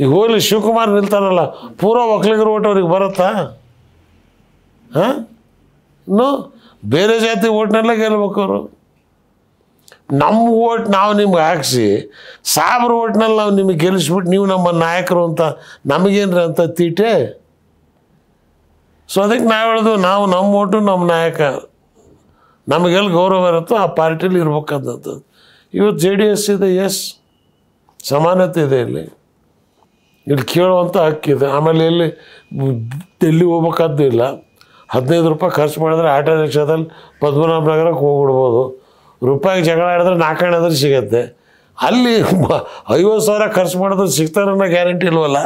ಈಗ ಹೋಗ್ಲಿ ಶಿವಕುಮಾರ್ ನಿಲ್ತಾರಲ್ಲ ಪೂರ ಒಕ್ಕಲಿಗರು ಓಟ್ ಅವ್ರಿಗೆ ಬರುತ್ತಾ ಹಾಂ ಇನ್ನು ಬೇರೆ ಜಾತಿ ಓಟ್ನೆಲ್ಲ ಗೆಲ್ಬೇಕು ಅವರು ನಮ್ಮ ಓಟ್ ನಾವು ನಿಮ್ಗೆ ಹಾಕ್ಸಿ ಸಾಬ್ರ ಓಟ್ನಲ್ಲಿ ನಾವು ನಿಮಗೆ ಗೆಲ್ಲಿಸ್ಬಿಟ್ಟು ನೀವು ನಮ್ಮ ನಾಯಕರು ಅಂತ ನಮಗೇನ್ರಿ ಅಂತ ತೀಟೆ ಸೊ ಅದಕ್ಕೆ ನಾವು ಹೇಳ್ದು ನಾವು ನಮ್ಮ ಓಟು ನಮ್ಮ ನಾಯಕ ನಮಗೆಲ್ಲಿ ಗೌರವ ಇರುತ್ತೋ ಆ ಪಾರ್ಟಿಲಿ ಇರ್ಬೇಕಂತ ಇವತ್ತು ಜೆ ಡಿ ಎಸ್ ಇದೆ ಎಸ್ ಸಮಾನತೆ ಇದೆ ಇಲ್ಲಿ ಇಲ್ಲಿ ಕೇಳುವಂಥ ಹಕ್ಕಿದೆ ಆಮೇಲೆ ಇಲ್ಲಿ ಡೆಲ್ಲಿಗೆ ಹೋಗ್ಬೇಕಾದ್ದು ಇಲ್ಲ ಹದಿನೈದು ರೂಪಾಯಿ ಖರ್ಚು ಮಾಡಿದ್ರೆ ಆಟೋ ರಿಕ್ಷಾದಲ್ಲಿ ಪದ್ಮನಾಭ ನಗರಕ್ಕೆ ಹೋಗ್ಬಿಡ್ಬೋದು ರೂಪಾಯಿಗೆ ಜಗಳ ಆಡಿದ್ರೆ ಆದರೆ ಸಿಗುತ್ತೆ ಅಲ್ಲಿ ಐವತ್ತು ಸಾವಿರ ಖರ್ಚು ಮಾಡಿದ್ರೆ ಸಿಗ್ತಾರೆ ಗ್ಯಾರಂಟಿ ಇಲ್ವಲ್ಲ